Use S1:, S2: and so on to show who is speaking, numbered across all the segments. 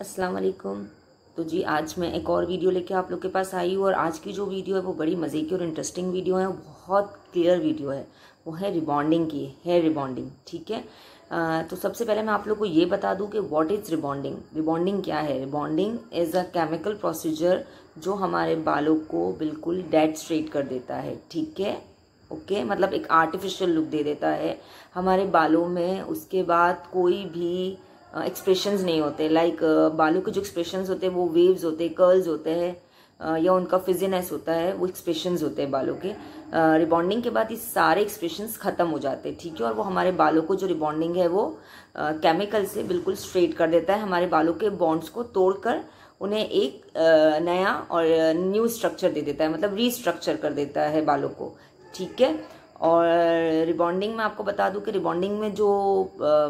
S1: अस्सलाम वालेकुम तो जी आज मैं एक और वीडियो लेके आप लोग के पास आई हूँ और आज की जो वीडियो है वो बड़ी मज़े की और इंटरेस्टिंग वीडियो है बहुत क्लियर वीडियो है वो है रिबॉन्डिंग की हेयर रिबॉन्डिंग ठीक है आ, तो सबसे पहले मैं आप लोग को ये बता दूँ कि व्हाट इज़ रिबॉन्डिंग रिबॉन्डिंग क्या है rebonding is a chemical procedure जो हमारे बालों को बिल्कुल डेड स्ट्रेट कर देता है ठीक है ओके okay? मतलब एक आर्टिफिशियल लुक दे देता है हमारे बालों में उसके बाद कोई भी एक्सप्रेशंस नहीं होते लाइक uh, बालों के जो एक्सप्रेशंस होते हैं वो वेव्स होते हैं कर्ल्स होते हैं या उनका फिजीनेस होता है वो एक्सप्रेशंस होते हैं बालों के रिबॉन्डिंग uh, के बाद ये सारे एक्सप्रेशंस ख़त्म हो जाते हैं ठीक है और वो हमारे बालों को जो रिबॉन्डिंग है वो केमिकल uh, से बिल्कुल स्ट्रेट कर देता है हमारे बालों के बॉन्ड्स को तोड़कर उन्हें एक नया और न्यू स्ट्रक्चर दे देता है मतलब रीस्ट्रक्चर कर देता है बालों को ठीक है और रिबॉन्डिंग में आपको बता दूं कि रिबॉन्डिंग में जो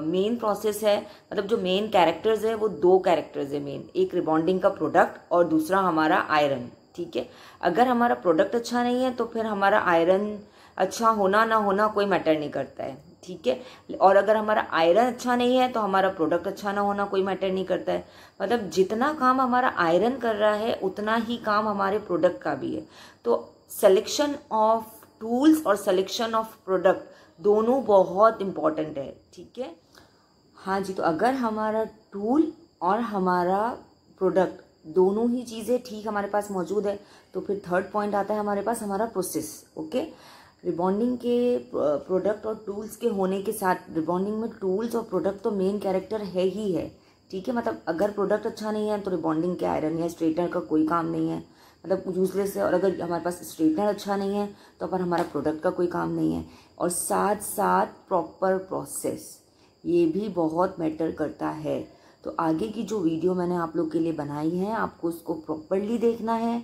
S1: मेन प्रोसेस है मतलब जो मेन कैरेक्टर्स है वो दो कैरेक्टर्स है मेन एक रिबॉन्डिंग का प्रोडक्ट और दूसरा हमारा आयरन ठीक है अगर हमारा प्रोडक्ट अच्छा नहीं है तो फिर हमारा आयरन अच्छा होना ना होना कोई मैटर नहीं करता है ठीक है और अगर हमारा आयरन अच्छा नहीं है तो हमारा प्रोडक्ट अच्छा ना होना कोई मैटर नहीं करता है मतलब जितना काम हमारा आयरन कर रहा है उतना ही काम हमारे प्रोडक्ट का भी है तो सेलेक्शन ऑफ टूल्स और सिलेक्शन ऑफ प्रोडक्ट दोनों बहुत इम्पॉर्टेंट है ठीक है हाँ जी तो अगर हमारा टूल और हमारा प्रोडक्ट दोनों ही चीज़ें ठीक हमारे पास मौजूद है तो फिर थर्ड पॉइंट आता है हमारे पास हमारा प्रोसेस ओके रिबॉन्डिंग के प्रोडक्ट और टूल्स के होने के साथ रिबॉन्डिंग में टूल्स और प्रोडक्ट तो मेन कैरेक्टर है ही है ठीक है मतलब अगर प्रोडक्ट अच्छा नहीं है तो रिबॉन्डिंग के आयरन या स्ट्रेटनर का कोई काम नहीं है मतलब यूज़लेस है और अगर हमारे पास स्ट्रेटनर अच्छा नहीं है तो अपन हमारा प्रोडक्ट का कोई काम नहीं है और साथ साथ प्रॉपर प्रोसेस ये भी बहुत मैटर करता है तो आगे की जो वीडियो मैंने आप लोग के लिए बनाई है आपको उसको प्रॉपरली देखना है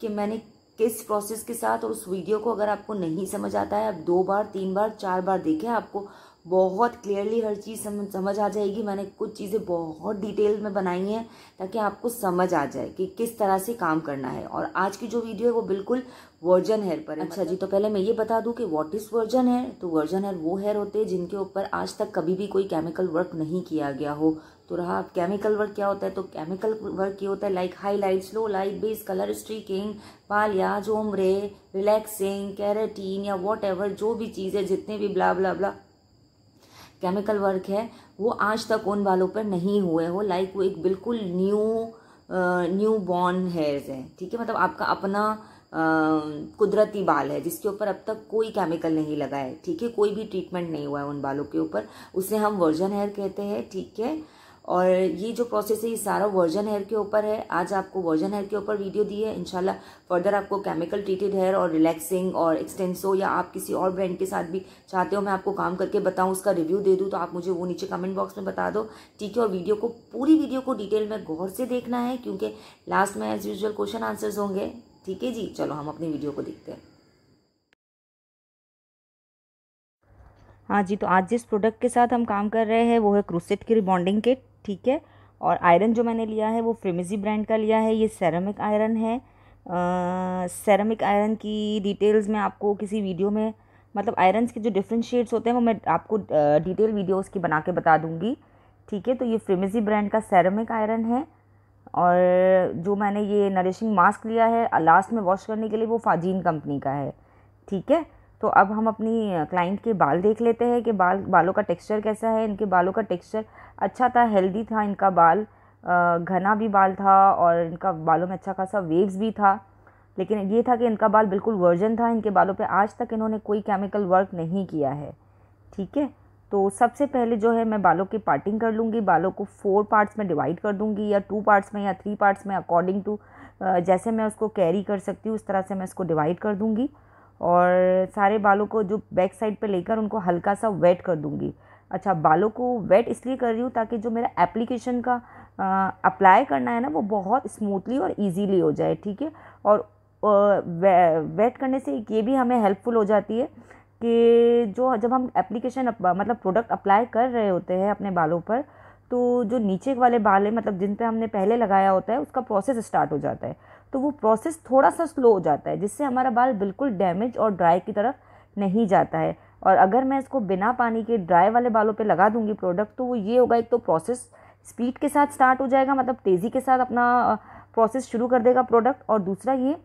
S1: कि मैंने किस प्रोसेस के साथ और उस वीडियो को अगर आपको नहीं समझ आता है आप दो बार तीन बार चार बार देखें आपको बहुत क्लियरली हर चीज़ समझ समझ आ जाएगी मैंने कुछ चीज़ें बहुत डिटेल में बनाई हैं ताकि आपको समझ आ जाए कि किस तरह से काम करना है और आज की जो वीडियो है वो बिल्कुल वर्जन हेयर पर है अच्छा मतलब जी तो पहले मैं ये बता दूं कि व्हाट इज़ वर्जन हेयर तो वर्जन हेयर वो हेयर होते हैं जिनके ऊपर आज तक कभी भी कोई केमिकल वर्क नहीं किया गया हो तो रहा अब केमिकल वर्क क्या होता है तो केमिकल वर्क ये होता है like light slow light base colour streaking पालिया जोमरे रिलैक्सिंग कैरेटीन या वॉट जो भी चीज़ है जितने भी ब्ला ब्ला ब्ला केमिकल वर्क है वो आज तक उन बालों पर नहीं हुए हो लाइक वो एक बिल्कुल न्यू न्यू बॉर्न हेयर्स हैं ठीक है मतलब आपका अपना uh, कुदरती बाल है जिसके ऊपर अब तक कोई केमिकल नहीं लगा है ठीक है कोई भी ट्रीटमेंट नहीं हुआ है उन बालों के ऊपर उसे हम वर्जन हेयर कहते हैं ठीक है और ये जो प्रोसेस है ये सारा वर्जन हेयर के ऊपर है आज आपको वर्जन हेयर के ऊपर वीडियो दी है इनशाला फर्दर आपको केमिकल ट्रीटेड हेयर और रिलैक्सिंग और एक्सटेंसो या आप किसी और ब्रांड के साथ भी चाहते हो मैं आपको काम करके बताऊँ उसका रिव्यू दे दूँ तो आप मुझे वो नीचे कमेंट बॉक्स में बता दो ठीक है और वीडियो को पूरी वीडियो को डिटेल में गौर से देखना है क्योंकि लास्ट में एज यूजल क्वेश्चन आंसर्स होंगे ठीक है जी चलो हम अपनी वीडियो को देखते हैं हाँ जी तो आज जिस प्रोडक्ट के साथ हम काम कर रहे हैं वो है क्रूसेट की रिबॉन्डिंग किट ठीक है और आयरन जो मैंने लिया है वो फ्रेमिजी ब्रांड का लिया है ये सेरामिक आयरन है सेरामिक आयरन की डिटेल्स मैं आपको किसी वीडियो में मतलब आयरन्स के जो डिफरेंट शेड्स होते हैं वो मैं आपको डिटेल वीडियो उसकी बना के बता दूंगी ठीक है तो ये फ्रेमिजी ब्रांड का सेरामिक आयरन है और जो मैंने ये नरिशिंग मास्क लिया है लास्ट में वॉश करने के लिए वो फाजीन कंपनी का है ठीक है तो अब हम अपनी क्लाइंट के बाल देख लेते हैं कि बाल बालों का टेक्सचर कैसा है इनके बालों का टेक्सचर अच्छा था हेल्दी था इनका बाल घना भी बाल था और इनका बालों में अच्छा खासा वेव्स भी था लेकिन ये था कि इनका बाल बिल्कुल वर्जन था इनके बालों पे आज तक इन्होंने कोई केमिकल वर्क नहीं किया है ठीक है तो सबसे पहले जो है मैं बालों की पार्टिंग कर लूँगी बालों को फोर पार्ट्स में डिवाइड कर दूँगी या टू पार्ट्स में या थ्री पार्ट्स में अकॉर्डिंग टू जैसे मैं उसको कैरी कर सकती हूँ उस तरह से मैं उसको डिवाइड कर दूँगी और सारे बालों को जो बैक साइड पे लेकर उनको हल्का सा वेट कर दूँगी अच्छा बालों को वेट इसलिए कर रही हूँ ताकि जो मेरा एप्लीकेशन का अप्लाई करना है ना वो बहुत स्मूथली और इजीली हो जाए ठीक है और वे, वेट करने से ये भी हमें हेल्पफुल हो जाती है कि जो जब हम एप्लीकेशन मतलब प्रोडक्ट अप्लाई कर रहे होते हैं अपने बालों पर तो जो नीचे वाले बाल है मतलब जिन पर हमने पहले लगाया होता है उसका प्रोसेस स्टार्ट हो जाता है तो वो प्रोसेस थोड़ा सा स्लो हो जाता है जिससे हमारा बाल बिल्कुल डैमेज और ड्राई की तरफ नहीं जाता है और अगर मैं इसको बिना पानी के ड्राई वाले बालों पे लगा दूंगी प्रोडक्ट तो वो ये होगा एक तो प्रोसेस स्पीड के साथ स्टार्ट हो जाएगा मतलब तेज़ी के साथ अपना प्रोसेस शुरू कर देगा प्रोडक्ट और दूसरा ये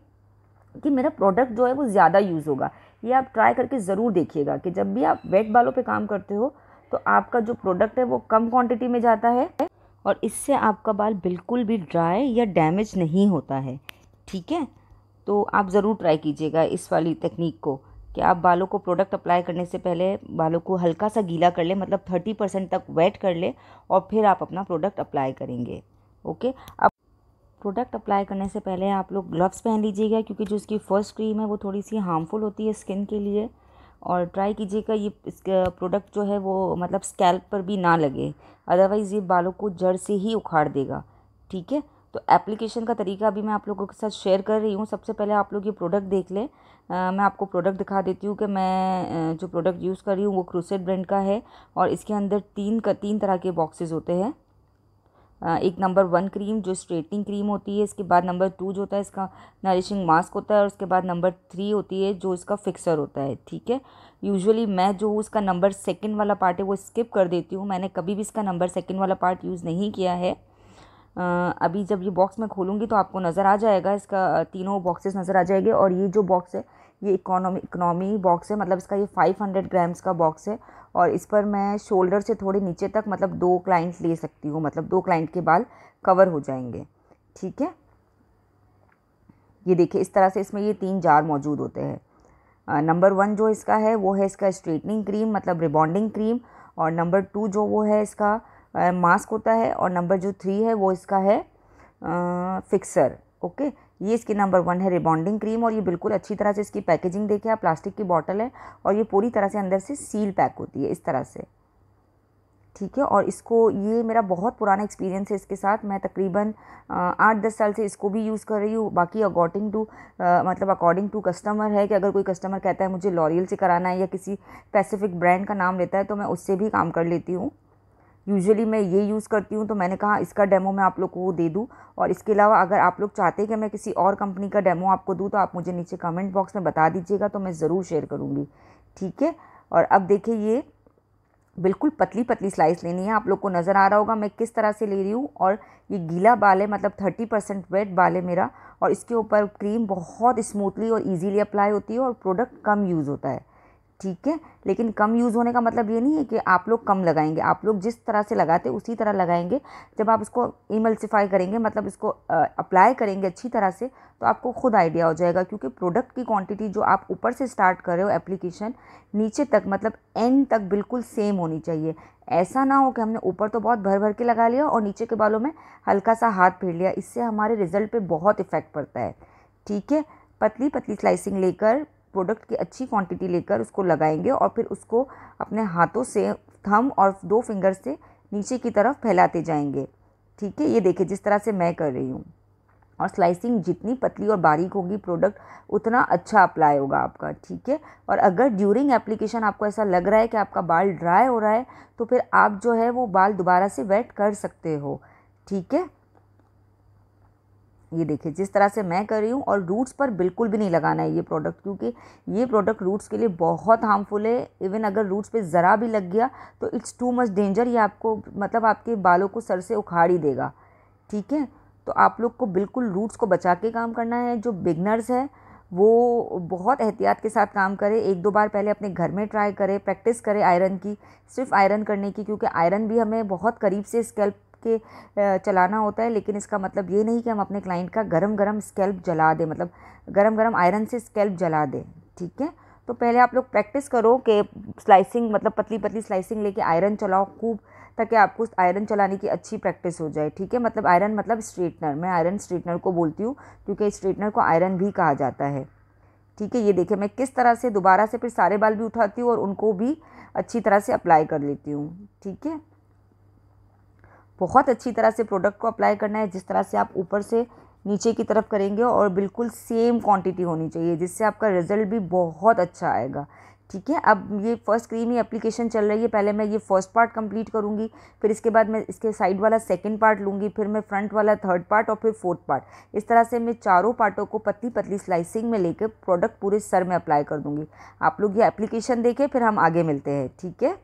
S1: कि मेरा प्रोडक्ट जो है वो ज़्यादा यूज़ होगा ये आप ट्राई करके ज़रूर देखिएगा कि जब भी आप वेट बालों पर काम करते हो तो आपका जो प्रोडक्ट है वो कम क्वान्टिटी में जाता है और इससे आपका बाल बिल्कुल भी ड्राई या डैमेज नहीं होता है ठीक है तो आप ज़रूर ट्राई कीजिएगा इस वाली तकनीक को कि आप बालों को प्रोडक्ट अप्लाई करने से पहले बालों को हल्का सा गीला कर ले मतलब थर्टी परसेंट तक वेट कर ले और फिर आप अपना प्रोडक्ट अप्लाई करेंगे ओके अब प्रोडक्ट अप्लाई करने से पहले आप लोग ग्लव्स पहन लीजिएगा क्योंकि जो इसकी फ़र्स्ट क्रीम है वो थोड़ी सी हार्मफुल होती है स्किन के लिए और ट्राई कीजिएगा ये प्रोडक्ट जो है वो मतलब स्कैल्प पर भी ना लगे अदरवाइज़ ये बालों को जड़ से ही उखाड़ देगा ठीक है तो एप्लीकेशन का तरीका अभी मैं आप लोगों के साथ शेयर कर रही हूँ सबसे पहले आप लोग ये प्रोडक्ट देख लें मैं आपको प्रोडक्ट दिखा देती हूँ कि मैं जो प्रोडक्ट यूज़ कर रही हूँ वो क्रूसेट ब्रांड का है और इसके अंदर तीन का तीन तरह के बॉक्सेस होते हैं एक नंबर वन क्रीम जो स्ट्रेटनिंग क्रीम होती है इसके बाद नंबर टू जो होता है इसका नरिशिंग मास्क होता है और उसके बाद नंबर थ्री होती है जो इसका फिक्सर होता है ठीक है यूजुअली मैं जो उसका नंबर सेकंड वाला पार्ट है वो स्किप कर देती हूँ मैंने कभी भी इसका नंबर सेकंड वाला पार्ट यूज़ नहीं किया है अभी जब ये बॉक्स मैं खोलूँगी तो आपको नज़र आ जाएगा इसका तीनों बॉक्सेस नज़र आ जाएंगे और ये जो बॉक्स है ये इकोनॉमी इकोनॉमी बॉक्स है मतलब इसका ये 500 ग्राम्स का बॉक्स है और इस पर मैं शोल्डर से थोड़े नीचे तक मतलब दो क्लाइंट ले सकती हूँ मतलब दो क्लाइंट के बाल कवर हो जाएंगे ठीक है ये देखिए इस तरह से इसमें ये तीन जार मौजूद होते हैं नंबर वन जो इसका है वो है इसका स्ट्रेटनिंग क्रीम मतलब रिबॉन्डिंग क्रीम और नंबर टू जो वो है इसका मास्क होता है और नंबर जो थ्री है वो इसका है फिक्सर ओके ये इसके नंबर वन है रिबॉन्डिंग क्रीम और ये बिल्कुल अच्छी तरह से इसकी पैकेजिंग देखिए आप प्लास्टिक की बॉटल है और ये पूरी तरह से अंदर से सील पैक होती है इस तरह से ठीक है और इसको ये मेरा बहुत पुराना एक्सपीरियंस है इसके साथ मैं तकरीबन आठ दस साल से इसको भी यूज़ कर रही हूँ बाकी अकॉर्डिंग टू मतलब अकॉर्डिंग टू कस्टमर है कि अगर कोई कस्टमर कहता है मुझे लॉरियल से कराना है या किसी स्पेसिफिक ब्रांड का नाम लेता है तो मैं उससे भी काम कर लेती हूँ यूजुअली मैं ये यूज़ करती हूँ तो मैंने कहा इसका डेमो मैं आप लोग को वो दे दूँ और इसके अलावा अगर आप लोग चाहते हैं कि मैं किसी और कंपनी का डेमो आपको दूँ तो आप मुझे नीचे कमेंट बॉक्स में बता दीजिएगा तो मैं ज़रूर शेयर करूँगी ठीक है और अब देखिए ये बिल्कुल पतली पतली स्लाइस लेनी है आप लोग को नज़र आ रहा होगा मैं किस तरह से ले रही हूँ और ये गीला बाल है मतलब थर्टी परसेंट वेट बाल है मेरा और इसके ऊपर क्रीम बहुत स्मूथली और इजीली अप्लाई होती है और प्रोडक्ट कम यूज़ होता है ठीक है लेकिन कम यूज़ होने का मतलब ये नहीं है कि आप लोग कम लगाएंगे आप लोग जिस तरह से लगाते उसी तरह लगाएंगे जब आप इसको इमल्सिफाई करेंगे मतलब इसको अप्लाई करेंगे अच्छी तरह से तो आपको खुद आइडिया हो जाएगा क्योंकि प्रोडक्ट की क्वांटिटी जो आप ऊपर से स्टार्ट कर रहे हो एप्लीकेशन नीचे तक मतलब एंड तक बिल्कुल सेम होनी चाहिए ऐसा ना हो कि हमने ऊपर तो बहुत भर भर के लगा लिया और नीचे के बालों में हल्का सा हाथ फेर लिया इससे हमारे रिजल्ट पर बहुत इफ़ेक्ट पड़ता है ठीक है पतली पतली स्लाइसिंग लेकर प्रोडक्ट की अच्छी क्वांटिटी लेकर उसको लगाएंगे और फिर उसको अपने हाथों से थम और दो फिंगर से नीचे की तरफ फैलाते जाएंगे ठीक है ये देखिए जिस तरह से मैं कर रही हूँ और स्लाइसिंग जितनी पतली और बारीक होगी प्रोडक्ट उतना अच्छा अप्लाई होगा आपका ठीक है और अगर ड्यूरिंग एप्लीकेशन आपको ऐसा लग रहा है कि आपका बाल ड्राई हो रहा है तो फिर आप जो है वो बाल दोबारा से वेट कर सकते हो ठीक है ये देखिए जिस तरह से मैं कर रही हूँ और रूट्स पर बिल्कुल भी नहीं लगाना है ये प्रोडक्ट क्योंकि ये प्रोडक्ट रूट्स के लिए बहुत हार्मफुल है इवन अगर रूट्स पे ज़रा भी लग गया तो इट्स टू मच डेंजर ये आपको मतलब आपके बालों को सर से उखाड़ ही देगा ठीक है तो आप लोग को बिल्कुल रूट्स को बचा के काम करना है जो बिगनर्स है वो बहुत एहतियात के साथ काम करें एक दो बार पहले अपने घर में ट्राई करें प्रैक्टिस करें आयरन की सिर्फ आयरन करने की क्योंकि आयरन भी हमें बहुत करीब से स्कैल्प के चलाना होता है लेकिन इसका मतलब ये नहीं कि हम अपने क्लाइंट का गरम गरम स्केल्प जला दें मतलब गरम गरम आयरन से स्केल्प जला दें ठीक है तो पहले आप लोग प्रैक्टिस करो कि स्लाइसिंग मतलब पतली पतली स्लाइसिंग लेके आयरन चलाओ खूब ताकि आपको आयरन चलाने की अच्छी प्रैक्टिस हो जाए ठीक है मतलब आयरन मतलब स्ट्रेटनर मैं आयरन स्ट्रेटनर को बोलती हूँ क्योंकि स्ट्रेटनर को आयरन भी कहा जाता है ठीक है ये देखिए मैं किस तरह से दोबारा से फिर सारे बाल भी उठाती हूँ और उनको भी अच्छी तरह से अप्लाई कर लेती हूँ ठीक है बहुत अच्छी तरह से प्रोडक्ट को अप्लाई करना है जिस तरह से आप ऊपर से नीचे की तरफ करेंगे और बिल्कुल सेम क्वांटिटी होनी चाहिए जिससे आपका रिजल्ट भी बहुत अच्छा आएगा ठीक है अब ये फर्स्ट क्रीम ही एप्लीकेशन चल रही है पहले मैं ये फर्स्ट पार्ट कंप्लीट करूँगी फिर इसके बाद मैं इसके साइड वाला सेकंड पार्ट लूँगी फिर मैं फ्रंट वाला थर्ड पार्ट और फिर फोर्थ पार्ट इस तरह से मैं चारों पार्टों को पतली पतली स्लाइसिंग में लेकर प्रोडक्ट पूरे सर में अप्लाई कर दूँगी आप लोग ये एप्लीकेशन देखें फिर हम आगे मिलते हैं ठीक है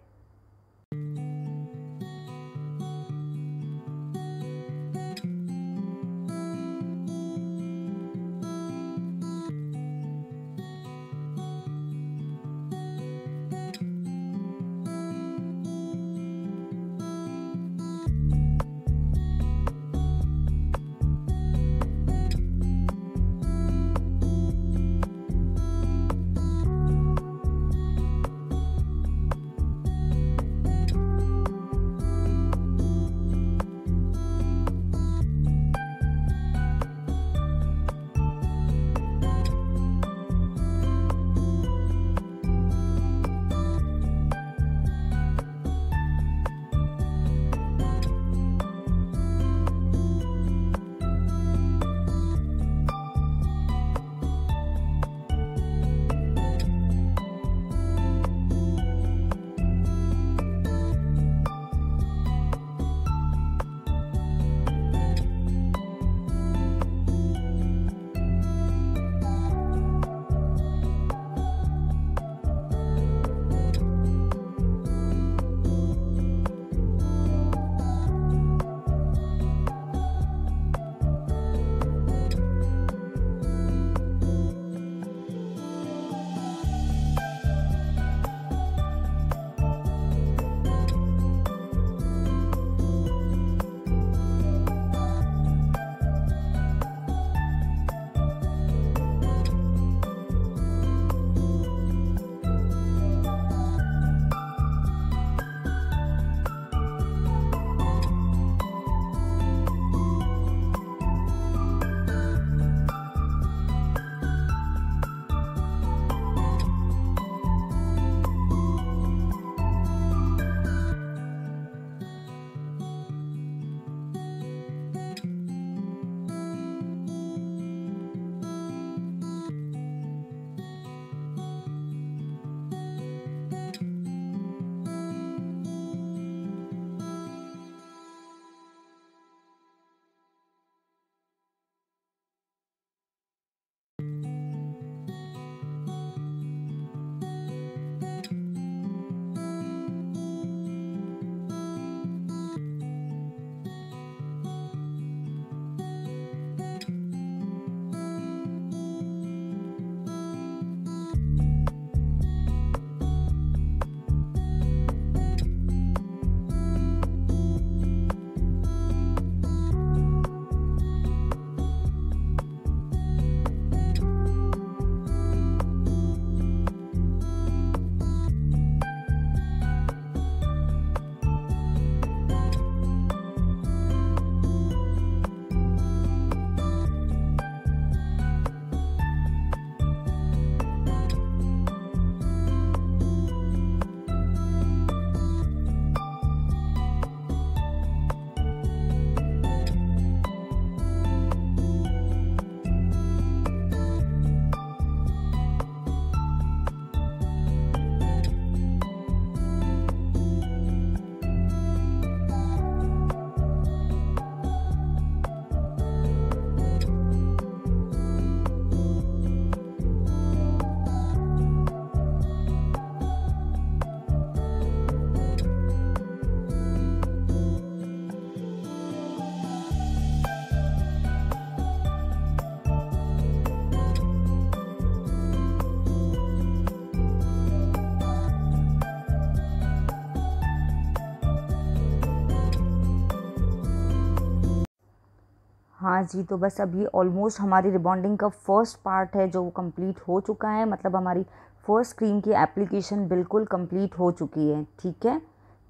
S1: हाँ जी तो बस अब ये ऑलमोस्ट हमारी रिबॉन्डिंग का फर्स्ट पार्ट है जो कंप्लीट हो चुका है मतलब हमारी फर्स्ट क्रीम की एप्लीकेशन बिल्कुल कंप्लीट हो चुकी है ठीक है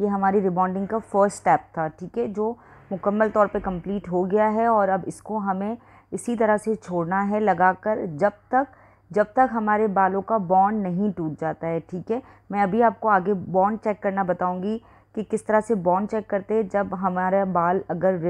S1: ये हमारी रिबॉन्डिंग का फर्स्ट स्टेप था ठीक है जो मुकम्मल तौर पे कंप्लीट हो गया है और अब इसको हमें इसी तरह से छोड़ना है लगाकर जब तक जब तक हमारे बालों का बॉन्ड नहीं टूट जाता है ठीक है मैं अभी आपको आगे बॉन्ड चेक करना बताऊँगी कि किस तरह से बॉन्ड चेक करते हैं जब हमारा बाल अगर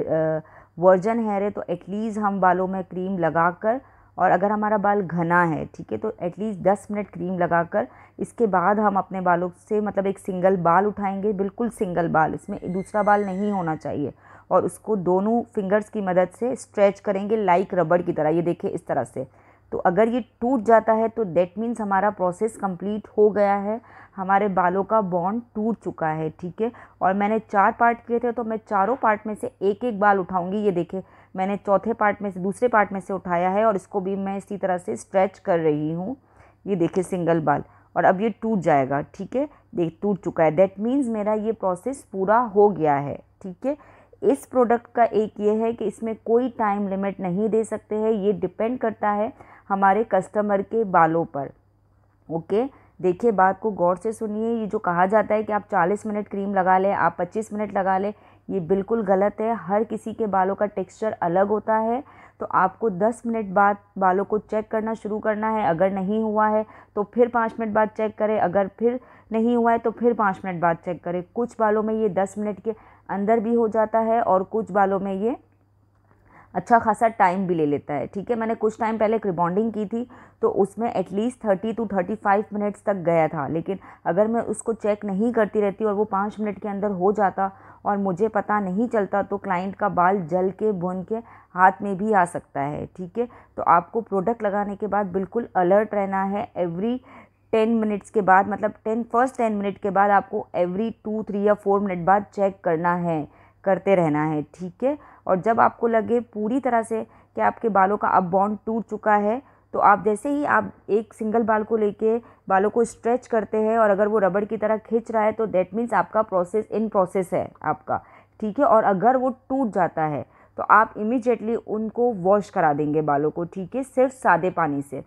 S1: वर्जन हेयर है तो एटलीस्ट हम बालों में क्रीम लगा कर और अगर हमारा बाल घना है ठीक है तो एटलीस्ट दस मिनट क्रीम लगाकर इसके बाद हम अपने बालों से मतलब एक सिंगल बाल उठाएंगे बिल्कुल सिंगल बाल इसमें दूसरा बाल नहीं होना चाहिए और उसको दोनों फिंगर्स की मदद से स्ट्रेच करेंगे लाइक रबड़ की तरह ये देखें इस तरह से तो अगर ये टूट जाता है तो देट मीन्स हमारा प्रोसेस कंप्लीट हो गया है हमारे बालों का बॉन्ड टूट चुका है ठीक है और मैंने चार पार्ट किए थे तो मैं चारों पार्ट में से एक एक बाल उठाऊंगी ये देखें मैंने चौथे पार्ट में से दूसरे पार्ट में से उठाया है और इसको भी मैं इसी तरह से स्ट्रेच कर रही हूँ ये देखे सिंगल बाल और अब ये टूट जाएगा ठीक है देख टूट चुका है दैट मीन्स मेरा ये प्रोसेस पूरा हो गया है ठीक है इस प्रोडक्ट का एक ये है कि इसमें कोई टाइम लिमिट नहीं दे सकते हैं ये डिपेंड करता है हमारे कस्टमर के बालों पर ओके okay? देखिए बात को गौर से सुनिए ये जो कहा जाता है कि आप 40 मिनट क्रीम लगा लें आप 25 मिनट लगा लें ये बिल्कुल गलत है हर किसी के बालों का टेक्सचर अलग होता है तो आपको 10 मिनट बाद बालों को चेक करना शुरू करना है अगर नहीं हुआ है तो फिर पाँच मिनट बाद चेक करें अगर फिर नहीं हुआ है तो फिर पाँच मिनट बाद चेक करें कुछ बालों में ये दस मिनट के अंदर भी हो जाता है और कुछ बालों में ये अच्छा खासा टाइम भी ले लेता है ठीक है मैंने कुछ टाइम पहले एक रिबॉन्डिंग की थी तो उसमें at least thirty to thirty five minutes तक गया था लेकिन अगर मैं उसको चेक नहीं करती रहती और वो पाँच मिनट के अंदर हो जाता और मुझे पता नहीं चलता तो क्लाइंट का बाल जल के भुन के हाथ में भी आ सकता है ठीक है तो आपको प्रोडक्ट लगाने के बाद बिल्कुल अलर्ट रहना है एवरी टेन मिनट्स के बाद मतलब टेन फर्स्ट टेन मिनट के बाद आपको एवरी टू थ्री या फोर मिनट बाद चेक करना है करते रहना है ठीक है और जब आपको लगे पूरी तरह से कि आपके बालों का अब बॉन्ड टूट चुका है तो आप जैसे ही आप एक सिंगल बाल को लेके बालों को स्ट्रेच करते हैं और अगर वो रबड़ की तरह खींच रहा है तो देट मीन्स आपका प्रोसेस इन प्रोसेस है आपका ठीक है और अगर वो टूट जाता है तो आप इमिजिएटली उनको वॉश करा देंगे बालों को ठीक है सिर्फ सादे पानी से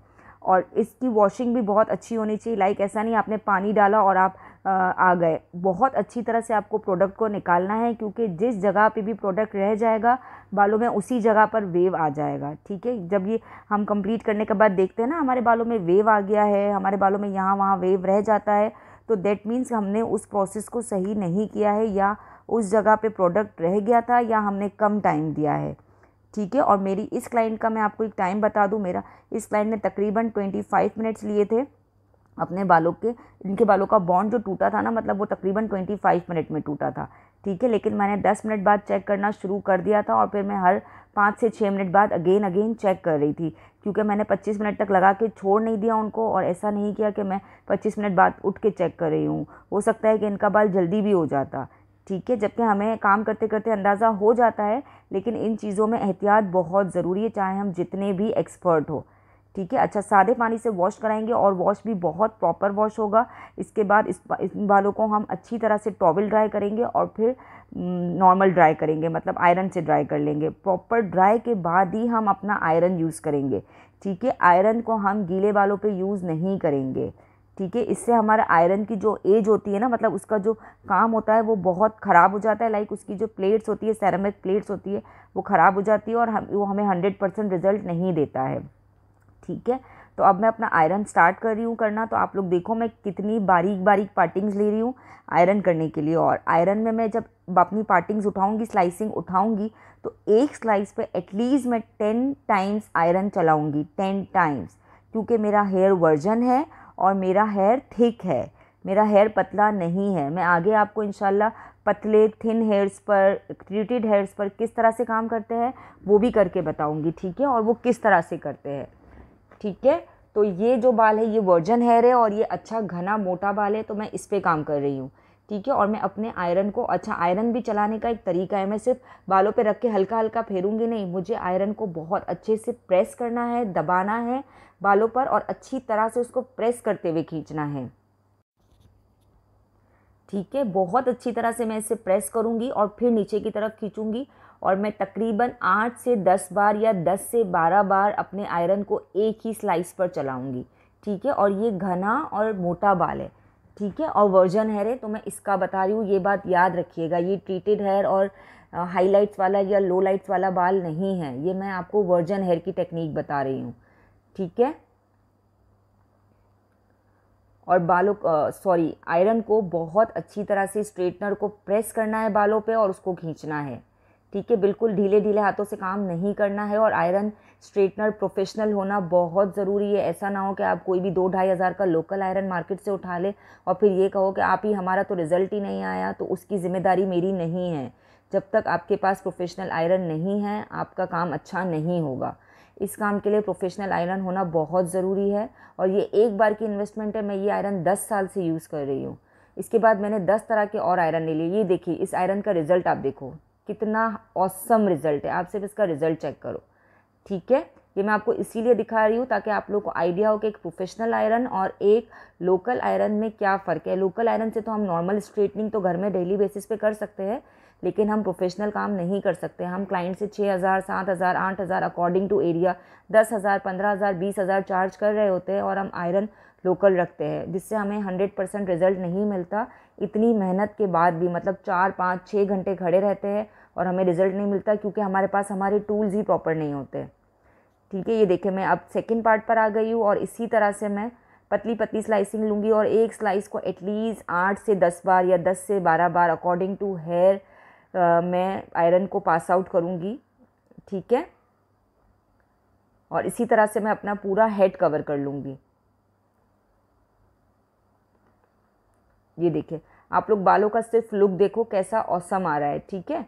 S1: और इसकी वॉशिंग भी बहुत अच्छी होनी चाहिए लाइक ऐसा नहीं आपने पानी डाला और आप आ गए बहुत अच्छी तरह से आपको प्रोडक्ट को निकालना है क्योंकि जिस जगह पे भी प्रोडक्ट रह जाएगा बालों में उसी जगह पर वेव आ जाएगा ठीक है जब ये हम कंप्लीट करने के बाद देखते हैं ना हमारे बालों में वेव आ गया है हमारे बालों में यहाँ वहाँ वेव रह जाता है तो देट मीन्स हमने उस प्रोसेस को सही नहीं किया है या उस जगह पर प्रोडक्ट रह गया था या हमने कम टाइम दिया है ठीक है और मेरी इस क्लाइंट का मैं आपको एक टाइम बता दूँ मेरा इस क्लाइंट ने तकरीबन ट्वेंटी फाइव मिनट्स लिए थे अपने बालों के इनके बालों का बॉन्ड जो टूटा था ना मतलब वो तकरीबन 25 मिनट में टूटा था ठीक है लेकिन मैंने 10 मिनट बाद चेक करना शुरू कर दिया था और फिर मैं हर पाँच से छः मिनट बाद अगेन अगेन चेक कर रही थी क्योंकि मैंने 25 मिनट तक लगा के छोड़ नहीं दिया उनको और ऐसा नहीं किया कि मैं 25 मिनट बाद उठ के चेक कर रही हूँ हो सकता है कि इनका बाल जल्दी भी हो जाता ठीक है जबकि हमें काम करते करते अंदाज़ा हो जाता है लेकिन इन चीज़ों में एहतियात बहुत ज़रूरी है चाहे हम जितने भी एक्सपर्ट हो ठीक है अच्छा सादे पानी से वॉश कराएंगे और वॉश भी बहुत प्रॉपर वॉश होगा इसके बाद इस इन बालों को हम अच्छी तरह से टॉवल ड्राई करेंगे और फिर नॉर्मल ड्राई करेंगे मतलब आयरन से ड्राई कर लेंगे प्रॉपर ड्राई के बाद ही हम अपना आयरन यूज़ करेंगे ठीक है आयरन को हम गीले बालों पे यूज़ नहीं करेंगे ठीक है इससे हमारा आयरन की जो एज होती है ना मतलब उसका जो काम होता है वो बहुत ख़राब हो जाता है लाइक उसकी जो प्लेट्स होती है सेरामिक प्लेट्स होती है वो ख़राब हो जाती है और हम वो हमें हंड्रेड परसेंट रिज़ल्ट नहीं देता है ठीक है तो अब मैं अपना आयरन स्टार्ट कर रही हूँ करना तो आप लोग देखो मैं कितनी बारीक बारीक पार्टिंग्स ले रही हूँ आयरन करने के लिए और आयरन में मैं जब अपनी पार्टिंग्स उठाऊँगी स्लाइसिंग उठाऊँगी तो एक स्लाइस पे एटलीस्ट मैं टेन टाइम्स आयरन चलाऊँगी टेन टाइम्स क्योंकि मेरा हेयर वर्जन है और मेरा हेयर थिक है मेरा हेयर पतला नहीं है मैं आगे आपको इन पतले थिन हेयर्स पर ट्रीटेड हेयर्स पर किस तरह से काम करते हैं वो भी करके बताऊंगी ठीक है और वो किस तरह से करते हैं ठीक है तो ये जो बाल है ये वर्जन हेयर है और ये अच्छा घना मोटा बाल है तो मैं इस पर काम कर रही हूँ ठीक है और मैं अपने आयरन को अच्छा आयरन भी चलाने का एक तरीका है मैं सिर्फ बालों पे रख के हल्का हल्का फेरूंगी नहीं मुझे आयरन को बहुत अच्छे से प्रेस करना है दबाना है बालों पर और अच्छी तरह से उसको प्रेस करते हुए खींचना है ठीक है बहुत अच्छी तरह से मैं इसे प्रेस करूँगी और फिर नीचे की तरफ खींचूँगी और मैं तकरीबन आठ से दस बार या दस से बारह बार अपने आयरन को एक ही स्लाइस पर चलाऊँगी ठीक है और ये घना और मोटा बाल है ठीक है और वर्जन हेयर है तो मैं इसका बता रही हूँ ये बात याद रखिएगा ये ट्रीटेड हेयर और हाईलाइट्स वाला या लो लाइट्स वाला बाल नहीं है ये मैं आपको वर्जन हेयर की टेक्निक बता रही हूँ ठीक है और बालों सॉरी आयरन को बहुत अच्छी तरह से स्ट्रेटनर को प्रेस करना है बालों पे और उसको खींचना है ठीक है बिल्कुल ढीले ढीले हाथों से काम नहीं करना है और आयरन स्ट्रेटनर प्रोफेशनल होना बहुत ज़रूरी है ऐसा ना हो कि आप कोई भी दो ढाई हज़ार का लोकल आयरन मार्केट से उठा ले और फिर ये कहो कि आप ही हमारा तो रिज़ल्ट ही नहीं आया तो उसकी ज़िम्मेदारी मेरी नहीं है जब तक आपके पास प्रोफेशनल आयरन नहीं है आपका काम अच्छा नहीं होगा इस काम के लिए प्रोफेशनल आयरन होना बहुत ज़रूरी है और ये एक बार की इन्वेस्टमेंट है मैं ये आयरन दस साल से यूज़ कर रही हूँ इसके बाद मैंने दस तरह के और आयरन ले लिए ये देखिए इस आयरन का रिज़ल्ट आप देखो कितना औसम रिज़ल्ट है आप सिर्फ इसका रिज़ल्ट चेक करो ठीक है ये मैं आपको इसीलिए दिखा रही हूँ ताकि आप लोग को आइडिया हो कि एक प्रोफेशनल आयरन और एक लोकल आयरन में क्या फ़र्क है लोकल आयरन से तो हम नॉर्मल स्ट्रेटनिंग तो घर में डेली बेसिस पे कर सकते हैं लेकिन हम प्रोफेशनल काम नहीं कर सकते हम क्लाइंट से छः हज़ार सात हज़ार आठ हज़ार अकॉर्डिंग टू एरिया दस हज़ार पंद्रह हज़ार बीस हज़ार चार्ज कर रहे होते हैं और हम आयरन लोकल रखते हैं जिससे हमें हंड्रेड परसेंट रिज़ल्ट नहीं मिलता इतनी मेहनत के बाद भी मतलब चार पाँच छः घंटे खड़े रहते हैं और हमें रिज़ल्ट नहीं मिलता क्योंकि हमारे पास हमारे टूल्स ही प्रॉपर नहीं होते ठीक है ये देखिए मैं अब सेकेंड पार्ट पर आ गई हूँ और इसी तरह से मैं पतली पतली स्लाइसिंग लूँगी और एक स्लाइस को एटलीस्ट आठ से दस बार या दस से बारह बार अकॉर्डिंग टू हेयर मैं आयरन को पास आउट करूँगी ठीक है और इसी तरह से मैं अपना पूरा हेड कवर कर लूँगी ये देखिए आप लोग बालों का सिर्फ लुक देखो कैसा औसम आ रहा है ठीक है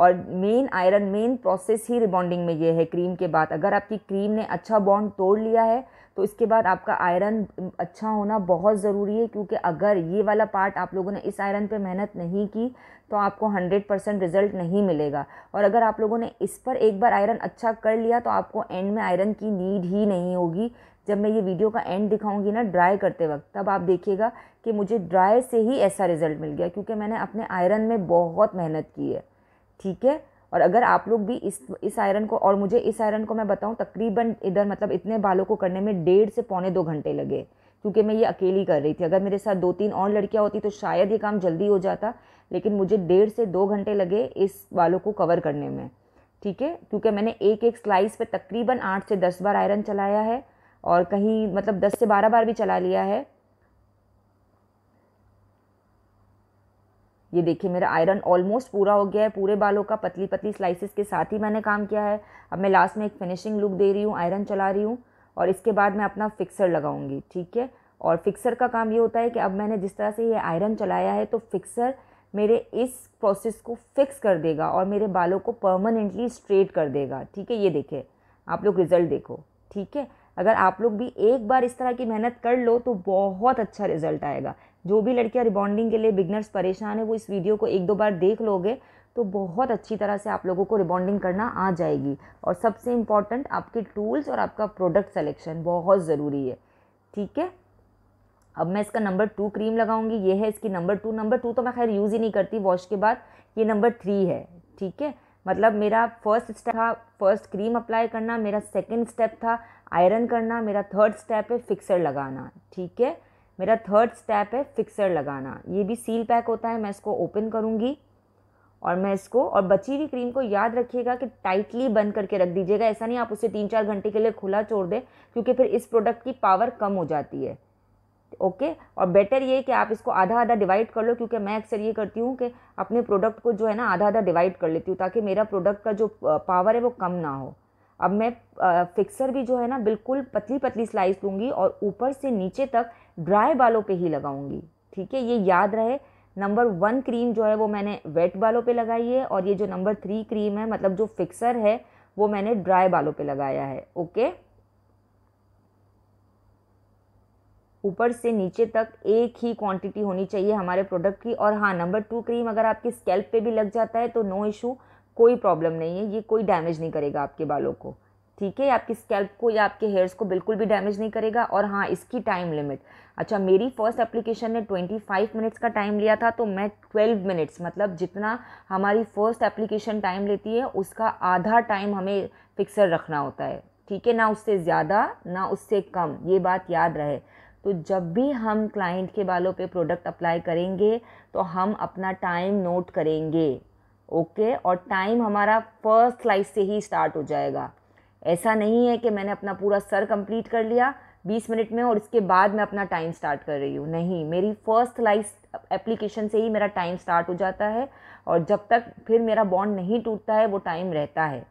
S1: और मेन आयरन मेन प्रोसेस ही रिबॉन्डिंग में ये है क्रीम के बाद अगर आपकी क्रीम ने अच्छा बॉन्ड तोड़ लिया है तो इसके बाद आपका आयरन अच्छा होना बहुत ज़रूरी है क्योंकि अगर ये वाला पार्ट आप लोगों ने इस आयरन पे मेहनत नहीं की तो आपको 100 परसेंट रिज़ल्ट नहीं मिलेगा और अगर आप लोगों ने इस पर एक बार आयरन अच्छा कर लिया तो आपको एंड में आयरन की नीड ही नहीं होगी जब मैं ये वीडियो का एंड दिखाऊंगी ना ड्राई करते वक्त तब आप देखिएगा कि मुझे ड्राई से ही ऐसा रिज़ल्ट मिल गया क्योंकि मैंने अपने आयरन में बहुत मेहनत की है ठीक है और अगर आप लोग भी इस इस आयरन को और मुझे इस आयरन को मैं बताऊँ तकरीबन इधर मतलब इतने बालों को करने में डेढ़ से पौने दो घंटे लगे क्योंकि मैं ये अकेली कर रही थी अगर मेरे साथ दो तीन और लड़कियाँ होती तो शायद ये काम जल्दी हो जाता लेकिन मुझे डेढ़ से दो घंटे लगे इस बालों को कवर करने में ठीक है क्योंकि मैंने एक एक स्लाइस पे तकरीबन आठ से दस बार आयरन चलाया है और कहीं मतलब दस से बारह बार भी चला लिया है ये देखिए मेरा आयरन ऑलमोस्ट पूरा हो गया है पूरे बालों का पतली पतली स्लाइसिस के साथ ही मैंने काम किया है अब मैं लास्ट में एक फिनिशिंग लुक दे रही हूँ आयरन चला रही हूँ और इसके बाद मैं अपना फिक्सर लगाऊंगी ठीक है और फिक्सर का काम ये होता है कि अब मैंने जिस तरह से ये आयरन चलाया है तो फिक्सर मेरे इस प्रोसेस को फिक्स कर देगा और मेरे बालों को परमानेंटली स्ट्रेट कर देगा ठीक है ये देखे आप लोग रिज़ल्ट देखो ठीक है अगर आप लोग भी एक बार इस तरह की मेहनत कर लो तो बहुत अच्छा रिजल्ट आएगा जो भी लड़कियाँ रिबॉन्डिंग के लिए बिगनर्स परेशान है वो इस वीडियो को एक दो बार देख लोगे तो बहुत अच्छी तरह से आप लोगों को रिबॉन्डिंग करना आ जाएगी और सबसे इम्पॉर्टेंट आपके टूल्स और आपका प्रोडक्ट सेलेक्शन बहुत ज़रूरी है ठीक है अब मैं इसका नंबर टू क्रीम लगाऊंगी ये है इसकी नंबर टू नंबर टू तो मैं खैर यूज़ ही नहीं करती वॉश के बाद ये नंबर थ्री है ठीक है मतलब मेरा फर्स्ट स्टेप था फर्स्ट क्रीम अप्लाई करना मेरा सेकेंड स्टेप था आयरन करना मेरा थर्ड स्टेप है फिक्सर लगाना ठीक है मेरा थर्ड स्टेप है फिक्सर लगाना ये भी सील पैक होता है मैं इसको ओपन करूँगी और मैं इसको और बची हुई क्रीम को याद रखिएगा कि टाइटली बंद करके रख दीजिएगा ऐसा नहीं आप उसे तीन चार घंटे के लिए खुला छोड़ दें क्योंकि फिर इस प्रोडक्ट की पावर कम हो जाती है ओके और बेटर ये कि आप इसको आधा आधा डिवाइड कर लो क्योंकि मैं अक्सर ये करती हूँ कि अपने प्रोडक्ट को जो है ना आधा आधा डिवाइड कर लेती हूँ ताकि मेरा प्रोडक्ट का जो पावर है वो कम ना हो अब मैं फिक्सर भी जो है ना बिल्कुल पतली पतली स्लाइस लूँगी और ऊपर से नीचे तक ड्राई बालों पे ही लगाऊंगी ठीक है ये याद रहे नंबर वन क्रीम जो है वो मैंने वेट बालों पे लगाई है और ये जो नंबर थ्री क्रीम है मतलब जो फिक्सर है वो मैंने ड्राई बालों पे लगाया है ओके ऊपर से नीचे तक एक ही क्वांटिटी होनी चाहिए हमारे प्रोडक्ट की और हाँ नंबर टू क्रीम अगर आपके स्कैल्प पे भी लग जाता है तो नो इशू कोई प्रॉब्लम नहीं है ये कोई डैमेज नहीं करेगा आपके बालों को ठीक है आपकी स्कैल्प को या आपके हेयर्स को बिल्कुल भी डैमेज नहीं करेगा और हाँ इसकी टाइम लिमिट अच्छा मेरी फर्स्ट एप्लीकेशन ने 25 मिनट्स का टाइम लिया था तो मैं 12 मिनट्स मतलब जितना हमारी फर्स्ट एप्लीकेशन टाइम लेती है उसका आधा टाइम हमें फिक्सर रखना होता है ठीक है ना उससे ज़्यादा ना उससे कम ये बात याद रहे तो जब भी हम क्लाइंट के बालों पे प्रोडक्ट अप्लाई करेंगे तो हम अपना टाइम नोट करेंगे ओके और टाइम हमारा फर्स्ट स्लाइस से ही स्टार्ट हो जाएगा ऐसा नहीं है कि मैंने अपना पूरा सर कंप्लीट कर लिया 20 मिनट में और इसके बाद मैं अपना टाइम स्टार्ट कर रही हूँ नहीं मेरी फर्स्ट स्लाइस एप्लीकेशन से ही मेरा टाइम स्टार्ट हो जाता है और जब तक फिर मेरा बॉन्ड नहीं टूटता है वो टाइम रहता है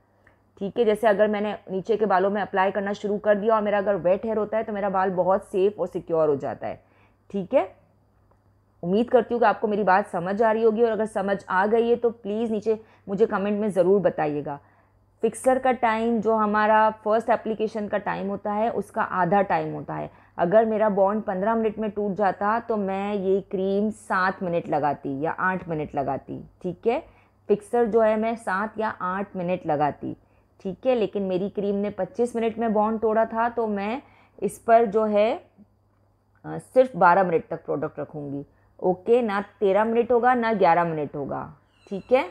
S1: ठीक है जैसे अगर मैंने नीचे के बालों में अप्लाई करना शुरू कर दिया और मेरा अगर वेट हेयर होता है तो मेरा बाल बहुत सेफ़ और सिक्योर हो जाता है ठीक है उम्मीद करती हूँ कि आपको मेरी बात समझ आ रही होगी और अगर समझ आ गई है तो प्लीज़ नीचे मुझे कमेंट में ज़रूर बताइएगा फिक्सर का टाइम जो हमारा फर्स्ट एप्लीकेशन का टाइम होता है उसका आधा टाइम होता है अगर मेरा बॉन्ड पंद्रह मिनट में टूट जाता तो मैं ये क्रीम सात मिनट लगाती या आठ मिनट लगाती ठीक है फिक्सर जो है मैं सात या आठ मिनट लगाती ठीक है लेकिन मेरी क्रीम ने पच्चीस मिनट में बॉन्ड तोड़ा था तो मैं इस पर जो है सिर्फ बारह मिनट तक प्रोडक्ट रखूँगी ओके ना तेरह मिनट होगा ना ग्यारह मिनट होगा ठीक है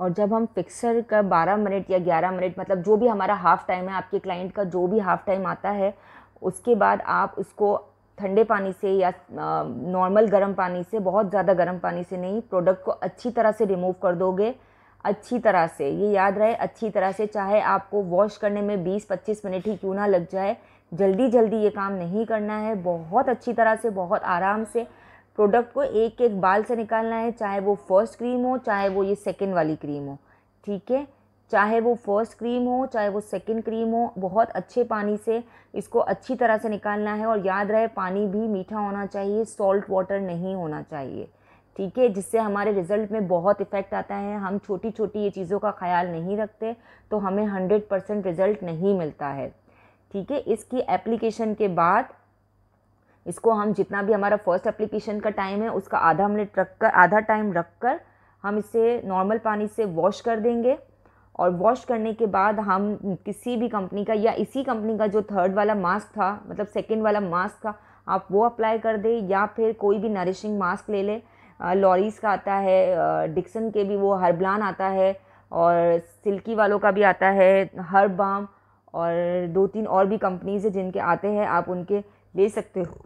S1: और जब हम फिक्सर का बारह मिनट या ग्यारह मिनट मतलब जो भी हमारा हाफ़ टाइम है आपके क्लाइंट का जो भी हाफ़ टाइम आता है उसके बाद आप उसको ठंडे पानी से या नॉर्मल गर्म पानी से बहुत ज़्यादा गर्म पानी से नहीं प्रोडक्ट को अच्छी तरह से रिमूव कर दोगे अच्छी तरह से ये याद रहे अच्छी तरह से चाहे आपको वॉश करने में 20-25 मिनट ही क्यों ना लग जाए जल्दी जल्दी ये काम नहीं करना है बहुत अच्छी तरह से बहुत आराम से प्रोडक्ट को एक एक बाल से निकालना है चाहे वो फर्स्ट क्रीम हो चाहे वो ये सेकेंड वाली क्रीम हो ठीक है चाहे वो फर्स्ट क्रीम हो चाहे वो सेकेंड क्रीम हो बहुत अच्छे पानी से इसको अच्छी तरह से निकालना है और याद रहे पानी भी मीठा होना चाहिए सॉल्ट वाटर नहीं होना चाहिए ठीक है जिससे हमारे रिजल्ट में बहुत इफ़ेक्ट आता है हम छोटी छोटी ये चीज़ों का ख्याल नहीं रखते तो हमें हंड्रेड परसेंट रिज़ल्ट नहीं मिलता है ठीक है इसकी एप्लीकेशन के बाद इसको हम जितना भी हमारा फर्स्ट एप्लीकेशन का टाइम है उसका आधा मिनट रख कर आधा टाइम रख कर हम इसे नॉर्मल पानी से वॉश कर देंगे और वॉश करने के बाद हम किसी भी कंपनी का या इसी कंपनी का जो थर्ड वाला मास्क था मतलब सेकेंड वाला मास्क था आप वो अप्लाई कर दें या फिर कोई भी नरिशिंग मास्क ले लें लॉरीज का आता है डिक्सन के भी वो हर्बलान आता है और सिल्की वालों का भी आता है हर बाम और दो तीन और भी कंपनीज़ है जिनके आते हैं आप उनके ले सकते हो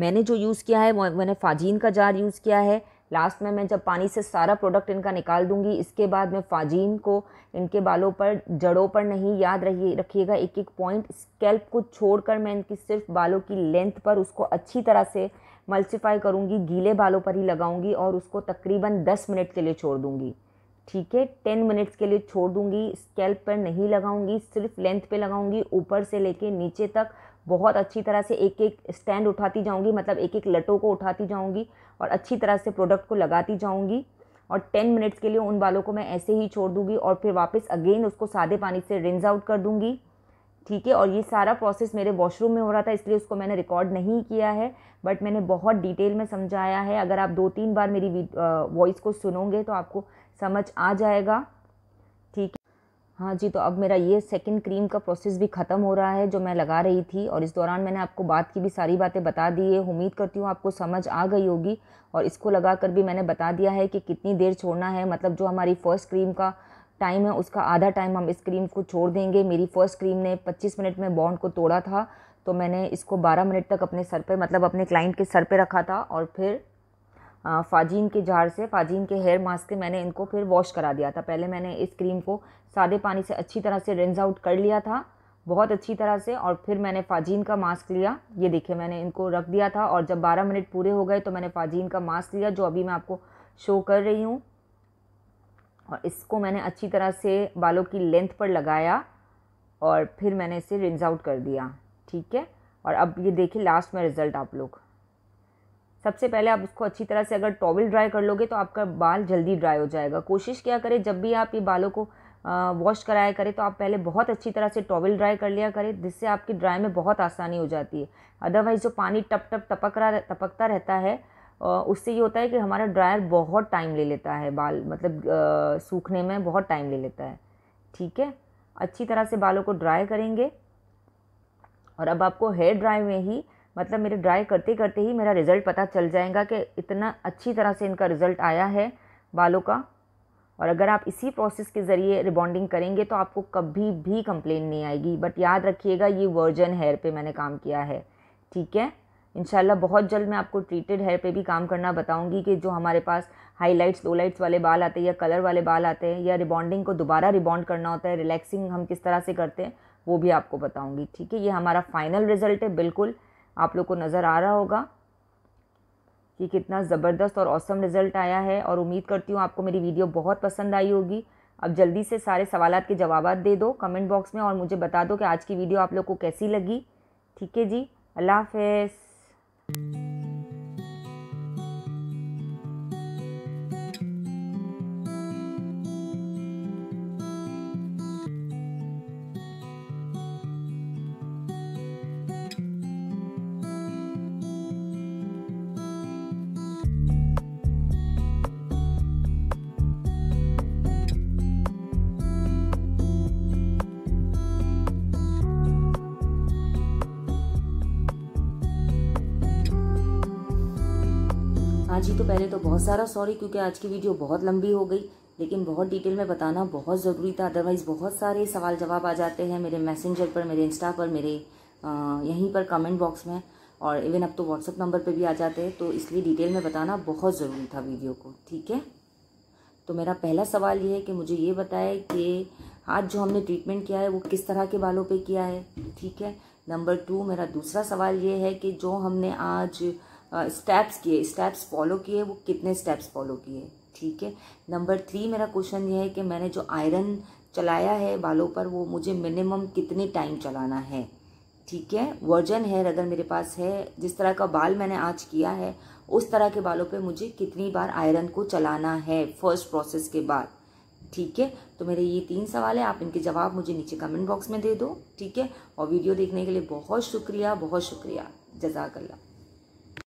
S1: मैंने जो यूज़ किया है मैंने फाजीन का जार यूज़ किया है लास्ट में मैं जब पानी से सारा प्रोडक्ट इनका निकाल दूंगी इसके बाद मैं फाजीन को इनके बालों पर जड़ों पर नहीं याद रहिए रखिएगा एक एक पॉइंट स्कैल्प को छोड़कर मैं इनकी सिर्फ बालों की लेंथ पर उसको अच्छी तरह से मल्सीफाई करूँगी गीले बालों पर ही लगाऊँगी और उसको तकरीबन दस मिनट के लिए छोड़ दूँगी ठीक है टेन मिनट्स के लिए छोड़ दूंगी स्केल्प पर नहीं लगाऊंगी सिर्फ लेंथ पे लगाऊंगी ऊपर से लेके नीचे तक बहुत अच्छी तरह से एक एक स्टैंड उठाती जाऊंगी मतलब एक एक लटों को उठाती जाऊंगी और अच्छी तरह से प्रोडक्ट को लगाती जाऊंगी और टेन मिनट्स के लिए उन बालों को मैं ऐसे ही छोड़ दूँगी और फिर वापस अगेन उसको सादे पानी से रिंस आउट कर दूँगी ठीक है और ये सारा प्रोसेस मेरे वॉशरूम में हो रहा था इसलिए उसको मैंने रिकॉर्ड नहीं किया है बट मैंने बहुत डिटेल में समझाया है अगर आप दो तीन बार मेरी वॉइस को सुनोगे तो आपको समझ आ जाएगा ठीक है हाँ जी तो अब मेरा ये सेकंड क्रीम का प्रोसेस भी ख़त्म हो रहा है जो मैं लगा रही थी और इस दौरान मैंने आपको बात की भी सारी बातें बता दी है उम्मीद करती हूँ आपको समझ आ गई होगी और इसको लगा कर भी मैंने बता दिया है कि कितनी देर छोड़ना है मतलब जो हमारी फ़र्स्ट क्रीम का टाइम है उसका आधा टाइम हम इस क्रीम को छोड़ देंगे मेरी फ़र्स्ट क्रीम ने पच्चीस मिनट में बॉन्ड को तोड़ा था तो मैंने इसको बारह मिनट तक अपने सर पर मतलब अपने क्लाइंट के सर पर रखा था और फिर फाजीन के जार से फाजीन के हेयर मास्क से मैंने इनको फिर वॉश करा दिया था पहले मैंने इस क्रीम को सादे पानी से अच्छी तरह से रेंज आउट कर लिया था बहुत अच्छी तरह से और फिर मैंने फाजीन का मास्क लिया ये देखिए मैंने इनको रख दिया था और जब 12 मिनट पूरे हो गए तो मैंने फाजीन का मास्क लिया जो अभी मैं आपको शो कर रही हूँ और इसको मैंने अच्छी तरह से बालों की लेंथ पर लगाया और फिर मैंने इसे रिंज आउट कर दिया ठीक है और अब ये देखिए लास्ट में रिज़ल्ट आप लोग सबसे पहले आप उसको अच्छी तरह से अगर टॉवल ड्राई कर लोगे तो आपका बाल जल्दी ड्राई हो जाएगा कोशिश क्या करें जब भी आप ये बालों को वॉश कराया करें तो आप पहले बहुत अच्छी तरह से टॉवल ड्राई कर लिया करें जिससे आपकी ड्राई में बहुत आसानी हो जाती है अदरवाइज़ जो पानी टप टप टपक रहा टपकता रहता है उससे ये होता है कि हमारा ड्रायर बहुत टाइम ले लेता है बाल मतलब सूखने में बहुत टाइम ले लेता है ठीक है अच्छी तरह से बालों को ड्राई करेंगे और अब आपको हेयर ड्राई में ही मतलब मेरे ड्राई करते करते ही मेरा रिज़ल्ट पता चल जाएगा कि इतना अच्छी तरह से इनका रिज़ल्ट आया है बालों का और अगर आप इसी प्रोसेस के ज़रिए रिबॉन्डिंग करेंगे तो आपको कभी भी कंप्लेन नहीं आएगी बट याद रखिएगा ये वर्जन हेयर पे मैंने काम किया है ठीक है इनशाला बहुत जल्द मैं आपको ट्रीटेड हेयर पे भी काम करना बताऊंगी कि जो हमारे पास हाईलाइट्स लो लाइट्स वाले बाल आते हैं या कलर वाले बाल आते हैं या रिबॉन्डिंग को दोबारा रिबॉन्ड करना होता है रिलैक्सिंग हम किस तरह से करते हैं वो भी आपको बताऊँगी ठीक है ये हमारा फाइनल रिजल्ट है बिल्कुल आप लोग को नज़र आ रहा होगा कि कितना ज़बरदस्त और औसम रिज़ल्ट आया है और उम्मीद करती हूँ आपको मेरी वीडियो बहुत पसंद आई होगी अब जल्दी से सारे सवाल के जवाब दे दो कमेंट बॉक्स में और मुझे बता दो कि आज की वीडियो आप लोग को कैसी लगी ठीक है जी अल्लाह हाफ तो पहले तो बहुत सारा सॉरी क्योंकि आज की वीडियो बहुत लंबी हो गई लेकिन बहुत डिटेल में बताना बहुत ज़रूरी था अदरवाइज़ बहुत सारे सवाल जवाब आ जाते हैं मेरे मैसेंजर पर मेरे इंस्टा पर मेरे यहीं पर कमेंट बॉक्स में और इवन अब तो व्हाट्सअप नंबर पर भी आ जाते हैं तो इसलिए डिटेल में बताना बहुत ज़रूरी था वीडियो को ठीक है तो मेरा पहला सवाल ये है कि मुझे ये बताए कि आज जो हमने ट्रीटमेंट किया है वो किस तरह के बालों पे किया है ठीक है नंबर टू मेरा दूसरा सवाल ये है कि जो हमने आज स्टेप्स किए स्टेप्स फॉलो किए वो कितने स्टेप्स फॉलो किए ठीक है नंबर थ्री मेरा क्वेश्चन ये है कि मैंने जो आयरन चलाया है बालों पर वो मुझे मिनिमम कितने टाइम चलाना है ठीक है वर्जन है अगर मेरे पास है जिस तरह का बाल मैंने आज किया है उस तरह के बालों पे मुझे कितनी बार आयरन को चलाना है फर्स्ट प्रोसेस के बाद ठीक है तो मेरे ये तीन सवाल है आप इनके जवाब मुझे नीचे कमेंट बॉक्स में दे दो ठीक है और वीडियो देखने के लिए बहुत शुक्रिया बहुत शुक्रिया जजाकल्ला